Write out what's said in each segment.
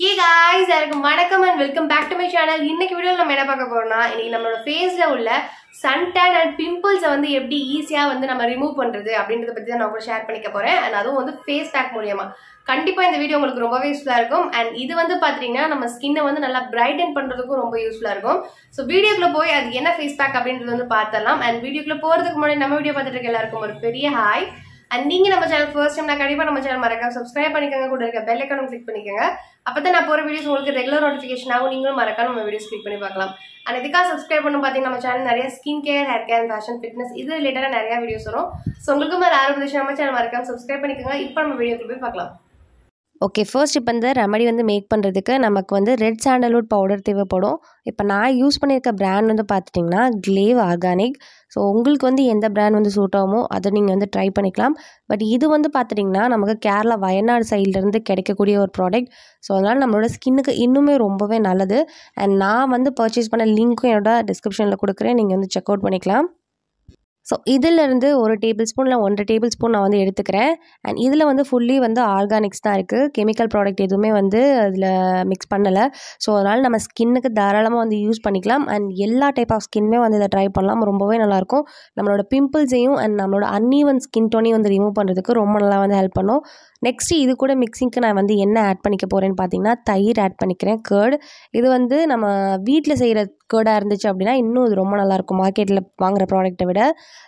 ஹே guys எல்லாருக்கும் வணக்கம் and welcome back to my channel இன்னைக்கு வீடியோவில் நம்ம என்ன பார்க்க போறோம்னா இன்னைக்கு நம்மளோட ஃபேஸில் உள்ள சன் டேன் அண்ட் பிம்பிள்ஸை வந்து எப்படி ஈஸியாக வந்து நம்ம ரிமூவ் பண்ணுறது அப்படின்றத பற்றி தான் நான் கூட ஷேர் பண்ணிக்க போகிறேன் அண்ட் அதுவும் வந்து ஃபேஸ் பேக் மூலியமாக கண்டிப்பாக இந்த வீடியோ உங்களுக்கு ரொம்பவே யூஸ்ஃபுல்லாக இருக்கும் அண்ட் இது வந்து பார்த்தீங்கன்னா நம்ம ஸ்கின்னை வந்து நல்லா பிரைட்டன் பண்ணுறதுக்கும் ரொம்ப யூஸ்ஃபுல்லாக இருக்கும் ஸோ வீடியோக்குள்ளே போய் அது என்ன ஃபேஸ் பேக் அப்படின்றது வந்து பார்த்துடலாம் அண்ட் வீடியோக்குள்ளே போகிறதுக்கு முன்னாடி நம்ம வீடியோ பார்த்துட்டு இருக்க எல்லாருக்கும் ஒரு பெரிய ஹாய் அண்ட் நீங்கள் நம்ம சேனல் ஃபர்ஸ்ட் டைம் நான் கண்டிப்பாக நம்ம சேனல் மறக்காம சப்ஸ்கிரைப் பண்ணிக்கோங்க கூட இருக்க பெல் ஐக்கானும் கிளிக் பண்ணிக்கோங்க அப்போ தான் நான் போகிற வீடியோஸ் உங்களுக்கு ரெகுலர் நோட்டிஃபிகேஷன் ஆகும் நீங்களும் மறக்காம நம்ம வீடியோஸ் கிளிக் பண்ணி பார்க்கலாம் அண்ட் இதுக்காக சப்ஸ்கிரைப் பண்ண பார்த்தீங்கன்னா நம்ம சேனல் நிறைய skin care hair care fashion fitness இது ரிலேட்டடாக நிறையா வீடியோஸ் வரும் ஸோ உங்களுக்கும் மேலே ஆரம்பிச்சு நம்ம சேனல் மறக்காம சப்ஸ்கிரைப் பண்ணிக்கோங்க இப்போ நம்ம வீடியோக்கு போய் பார்க்கலாம் ஓகே ஃபர்ஸ்ட் இப்போ இந்த ரெமடி வந்து மேக் பண்ணுறதுக்கு நமக்கு வந்து ரெட் சாண்டல்வுட் பவுடர் தேவைப்படும் இப்போ நான் யூஸ் பண்ணியிருக்க ப்ராண்ட் வந்து பார்த்துட்டிங்கன்னா க்ளேவ் ஆர்கானிக் ஸோ உங்களுக்கு வந்து எந்த ப்ராண்ட் வந்து சூட் ஆகுமோ அதை நீங்கள் வந்து ட்ரை பண்ணிக்கலாம் பட் இது வந்து பார்த்துட்டிங்கன்னா நமக்கு கேரளா வயநாடு சைட்லேருந்து கிடைக்கக்கூடிய ஒரு ப்ராடக்ட் ஸோ அதனால் நம்மளோட ஸ்கின்னுக்கு இன்னுமே ரொம்பவே நல்லது அண்ட் நான் வந்து பர்ச்சேஸ் பண்ண லிங்க்கும் என்னோட டிஸ்கிரிப்ஷனில் கொடுக்குறேன் நீங்கள் வந்து செக் அவுட் பண்ணிக்கலாம் ஸோ இதிலேருந்து ஒரு டேபிள் ஸ்பூன் இல்லை ஒன்றரை டேபிள் ஸ்பூன் நான் வந்து எடுத்துக்கிறேன் அண்ட் இதில் வந்து ஃபுல்லி வந்து ஆர்கானிக்ஸ் தான் இருக்குது கெமிக்கல் ப்ராடக்ட் எதுவுமே வந்து அதில் மிக்ஸ் பண்ணலை ஸோ அதனால் நம்ம ஸ்கின்னுக்கு தாராளமாக வந்து யூஸ் பண்ணிக்கலாம் அண்ட் எல்லா டைப் ஆஃப் ஸ்கின்மே வந்து இதை ட்ரை பண்ணலாம் ரொம்பவே நல்லாயிருக்கும் நம்மளோட பிம்பிள்ஸையும் அண்ட் நம்மளோட அன்இவன் ஸ்கின் டோனையும் வந்து ரிமூவ் பண்ணுறதுக்கு ரொம்ப நல்லா வந்து ஹெல்ப் பண்ணும் நெக்ஸ்ட்டு இது கூட மிக்சிங்க்கு நான் வந்து என்ன ஆட் பண்ணிக்க போகிறேன்னு பார்த்தீங்கன்னா தயிர் ஆட் பண்ணிக்கிறேன் கேர்டு இது வந்து நம்ம வீட்டில் செய்கிற கேர்டாக இருந்துச்சு அப்படின்னா இன்னும் இது ரொம்ப நல்லாயிருக்கும் மார்க்கெட்டில் வாங்குற ப்ராடக்ட்டை விட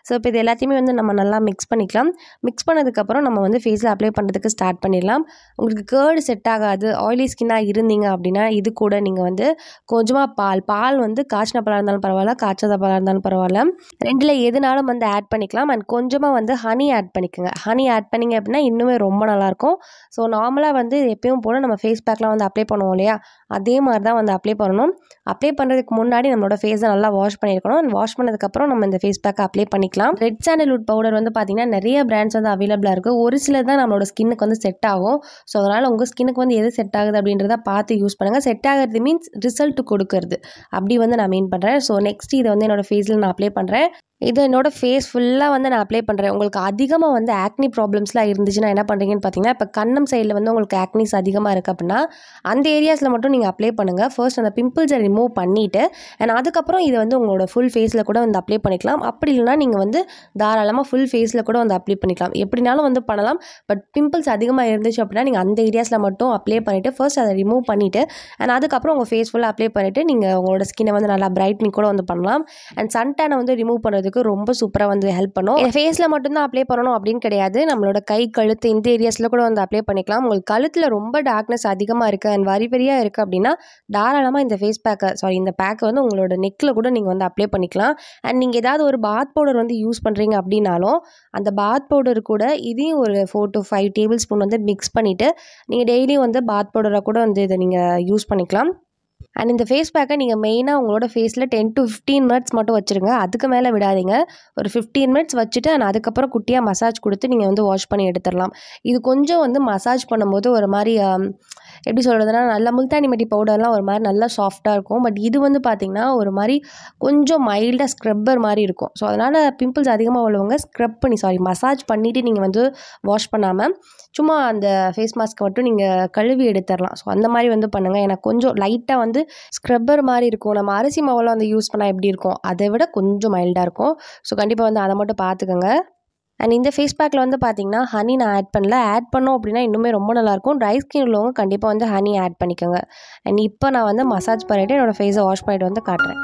ஸோ இப்போ இது எல்லாத்தையுமே வந்து நம்ம நல்லா மிக்ஸ் பண்ணிக்கலாம் மிக்ஸ் பண்ணதுக்கப்புறம் நம்ம வந்து ஃபேஸில் அப்ளை பண்ணுறதுக்கு ஸ்டார்ட் பண்ணிடலாம் உங்களுக்கு கேர்டு செட் ஆகாது ஆயிலி ஸ்கின்னாக இருந்தீங்க அப்படின்னா இது கூட நீங்கள் வந்து கொஞ்சமாக பால் பால் வந்து காய்ச்சின பாலாக இருந்தாலும் பரவாயில்ல காய்ச்சாத பாலாக இருந்தாலும் பரவாயில்ல ரெண்டில் எதுனாலும் வந்து ஆட் பண்ணிக்கலாம் அண்ட் கொஞ்சமாக வந்து ஹனி ஆட் பண்ணிக்கோங்க ஹனி ஆட் பண்ணிங்க அப்படின்னா இன்னுமே ரொம்ப நல்லாயிருக்கும் ஸோ நார்மலாக வந்து எப்பயும் போல் நம்ம ஃபேஸ் பேக்லாம் வந்து அப்ளை பண்ணுவோம் இல்லையா அதே மாதிரி தான் வந்து அப்ளை பண்ணணும் அப்ளை பண்ணுறதுக்கு முன் முன்னாடி நம்மளோட ஃபேஸை நல்லா வாஷ் பண்ணியிருக்கணும் அண்ட் வாஷ் பண்ணதுக்கப்புறம் நம்ம இந்த ஃபேஸ் பேக்கை அப்ளை பண்ணிக்கலாம் ரெட் சாண்டல்வுட் பவுடர் வந்து பார்த்தீங்கன்னா நிறைய பிராண்ட்ஸ் வந்து அவைலபிளாக இருக்குது ஒரு சில தான் நம்மளோட ஸ்கின்னுக்கு வந்து செட் ஆகும் ஸோ அதனால் உங்கள் ஸ்கின்னுக்கு வந்து எது செட் ஆகுது அப்படின்றத பார்த்து யூஸ் பண்ணுங்கள் செட் ஆகிறது மீன்ஸ் ரிசல்ட் கொடுக்கறது அப்படி வந்து நான் மீன் பண்ணுறேன் ஸோ நெக்ஸ்ட் இதை வந்து என்னோடய ஃபேஸில் நான் அப்ளை பண்ணுறேன் இது என்னோடய ஃபேஸ் ஃபுல்லாக வந்து நான் அப்ளை பண்ணுறேன் உங்களுக்கு அதிகமாக வந்து ஆக்னி ப்ராப்ளம்ஸ்லாம் இருந்துச்சுன்னா என்ன பண்ணுறீங்கன்னு பார்த்தீங்கன்னா இப்போ கண்ணம் சைடில் வந்து உங்களுக்கு ஆக்னிஸ் அதிகமாக இருக்குது அப்படின்னா அந்த ஏரியாஸில் மட்டும் நீங்கள் அப்ளை பண்ணுங்கள் ஃபர்ஸ்ட் அந்த பிம்பிள்ஸை ரிமூவ் பண்ணிவிட்டு அண்ட் அதுக்கப்புறம் இதை வந்து உங்களோட ஃபுல் ஃபேஸில் கூட வந்து அப்ளை பண்ணிக்கலாம் அப்படி இல்லைனா நீங்கள் வந்து தாராளமாக ஃபுல் ஃபேஸில் கூட வந்து அப்ளை பண்ணிக்கலாம் எப்படினாலும் வந்து பண்ணலாம் பட் பிம்பிள்ஸ் அதிகமாக இருந்துச்சு அப்படின்னா நீங்கள் அந்த ஏரியாஸில் மட்டும் அப்ளை பண்ணிவிட்டு ஃபர்ஸ்ட் அதை ரிமூவ் பண்ணிவிட்டு அண்ட் அதுக்கப்புறம் உங்கள் ஃபேஸ் ஃபுல்லாக அப்ளை பண்ணிவிட்டு நீங்கள் உங்களோட ஸ்கின்னை வந்து நல்லா பிரைட்னிங் கூட வந்து பண்ணலாம் அண்ட் சன்டேனை வந்து ரிமூவ் பண்ணுறது பண்ணுறதுக்கு ரொம்ப சூப்பராக வந்து ஹெல்ப் பண்ணும் ஃபேஸில் மட்டும்தான் அப்ளை பண்ணணும் அப்படின்னு கிடையாது நம்மளோட கை கழுத்து இந்த ஏரியாஸில் கூட வந்து அப்ளை பண்ணிக்கலாம் உங்களுக்கு கழுத்தில் ரொம்ப டார்க்னஸ் அதிகமாக இருக்குது அண்ட் வரி வரியாக இருக்குது அப்படின்னா தாராளமாக இந்த ஃபேஸ் பேக்கை சாரி இந்த பேக்கை வந்து உங்களோட நெக்கில் கூட நீங்கள் வந்து அப்ளை பண்ணிக்கலாம் அண்ட் நீங்கள் ஏதாவது ஒரு பாத் பவுடர் வந்து யூஸ் பண்ணுறீங்க அப்படின்னாலும் அந்த பாத் பவுடர் கூட இதையும் ஒரு four to five table spoon வந்து மிக்ஸ் பண்ணிவிட்டு நீங்கள் டெய்லியும் வந்து பாத் பவுடராக கூட வந்து இதை நீங்கள் யூஸ் பண்ணிக்கலாம் அண்ட் இந்த ஃபேஸ் பேக்கை நீங்கள் மெயினாக உங்களோட ஃபேஸில் டென் டு ஃபிஃப்டீன் மினிட்ஸ் மட்டும் வச்சுருங்க அதுக்கு மேலே விடாதீங்க ஒரு ஃபிஃப்டீன் மினிட்ஸ் வச்சுட்டு அண்ட் அதுக்கப்புறம் குட்டியாக மசாஜ் கொடுத்து நீங்கள் வந்து வாஷ் பண்ணி எடுத்துடலாம் இது கொஞ்சம் வந்து மசாஜ் பண்ணும்போது ஒரு மாதிரி எப்படி சொல்கிறதுனா நல்லா முல்தானி மட்டி பவுடர்லாம் ஒரு மாதிரி நல்லா சாஃப்ட்டாக இருக்கும் பட் இது வந்து பார்த்திங்கன்னா ஒரு மாதிரி கொஞ்சம் மைல்டாக ஸ்க்ரப்பர் மாதிரி இருக்கும் ஸோ அதனால் பிம்பிள்ஸ் அதிகமாக உள்ளவங்க ஸ்க்ரப் பண்ணி சாரி மசாஜ் பண்ணிவிட்டு நீங்கள் வந்து வாஷ் பண்ணாமல் சும்மா அந்த ஃபேஸ் மாஸ்க்கை மட்டும் நீங்கள் கழுவி எடுத்துடலாம் ஸோ அந்த மாதிரி வந்து பண்ணுங்கள் ஏன்னா கொஞ்சம் லைட்டாக வந்து ஸ்க்ரப்பர் மாதிரி இருக்கும் நம்ம அரிசி மாவெல்லாம் வந்து யூஸ் பண்ணால் எப்படி இருக்கும் அதை விட கொஞ்சம் மைல்டாக இருக்கும் ஸோ கண்டிப்பாக வந்து அதை மட்டும் பார்த்துக்கோங்க அண்ட் இந்த ஃபேஸ் பேக்கில் வந்து பார்த்தீங்கன்னா ஹனி நான் ஆட் பண்ணல ஆட் பண்ணோம் அப்படின்னா இன்னுமே ரொம்ப நல்லாயிருக்கும் ட்ரை ஸ்கின் உள்ளவங்க கண்டிப்பாக வந்து ஹனி ஆட் பண்ணிக்கோங்க அண்ட் இப்போ நான் வந்து மசாஜ் பண்ணிவிட்டு என்னோடய ஃபேஸை வாஷ் பண்ணிவிட்டு வந்து காட்டுறேன்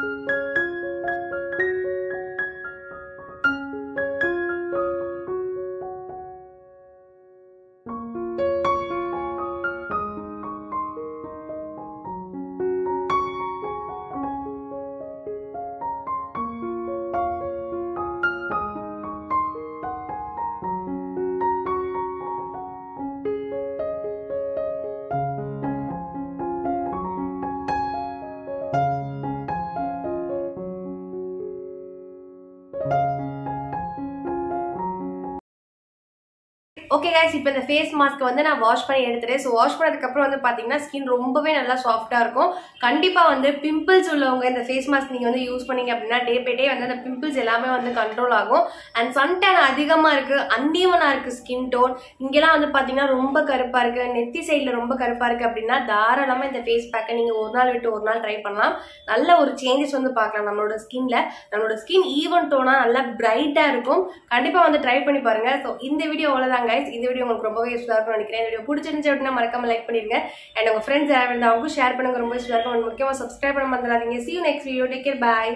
ஓகே கேஸ் இப்போ இந்த ஃபேஸ் மாஸ்க்கை வந்து நான் வாஷ் பண்ணி எடுத்துகிறேன் ஸோ வாஷ் பண்ணதுக்கப்புறம் வந்து பார்த்தீங்கன்னா ஸ்கின் ரொம்பவே நல்லா சாஃப்ட்டாக இருக்கும் கண்டிப்பாக வந்து பிம்பிள்ஸ் உள்ளவங்க இந்த ஃபேஸ் மாஸ்க் நீங்கள் வந்து யூஸ் பண்ணீங்க அப்படின்னா டே பை டே வந்து அந்த பிம்பிள்ஸ் எல்லாமே வந்து கண்ட்ரோல் ஆகும் அண்ட் டேன் அதிகமாக இருக்குது அந்தீவனாக இருக்குது ஸ்கின் டோன் இங்கெல்லாம் வந்து பார்த்தீங்கன்னா ரொம்ப கருப்பாக இருக்குது நெத்தி சைடில் ரொம்ப கருப்பாக இருக்குது அப்படின்னா தாராளமாக இந்த ஃபேஸ் பேக்கை நீங்கள் ஒரு நாள் விட்டு ஒரு நாள் ட்ரை பண்ணலாம் நல்ல ஒரு சேஞ்சஸ் வந்து பார்க்கலாம் நம்மளோட ஸ்கின்ல நம்மளோட ஸ்கின் ஈவன் டோனாக நல்லா பிரைட்டாக இருக்கும் கண்டிப்பாக வந்து ட்ரை பண்ணி பாருங்கள் ஸோ இந்த வீடியோ அவ்வளோதாங்க கைஸ் இந்த வீடியோ உங்களுக்கு ரொம்பவே யூஸ்ஃபுல்லாக இருக்கும் நினைக்கிறேன் இந்த வீடியோ பிடிச்சிருந்துச்சு அப்படின்னா மறக்காம லைக் பண்ணிருங்க அண்ட் உங்கள் ஃப்ரெண்ட்ஸ் யாராவது அவங்க ஷேர் பண்ணுங்க ரொம்ப யூஸ்ஃபுல்லாக இருக்கும் முக்கியமாக சப்ஸ்கிரைப் பண்ண மறந்துடாதீங்க see you next video take care bye